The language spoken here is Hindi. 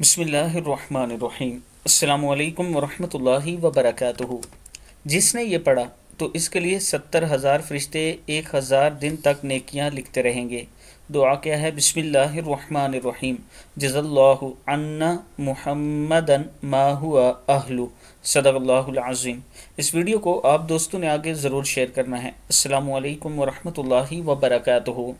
बसमीम् अल्लाम वरहमतुल्लाहि वबरकातुहु जिसने ये पढ़ा तो इसके लिए सत्तर हज़ार फरिश्ते एक हज़ार दिन तक नेकियां लिखते रहेंगे दुआ क्या है बसमीम जज़ल्लान्ना मुहम्मदन माहुआ अहलू सदक़ल्लाज़ीम इस वीडियो को आप दोस्तों ने आगे ज़रूर शेयर करना है अल्लाम वरहमतुल्लाहि वबरकातुहु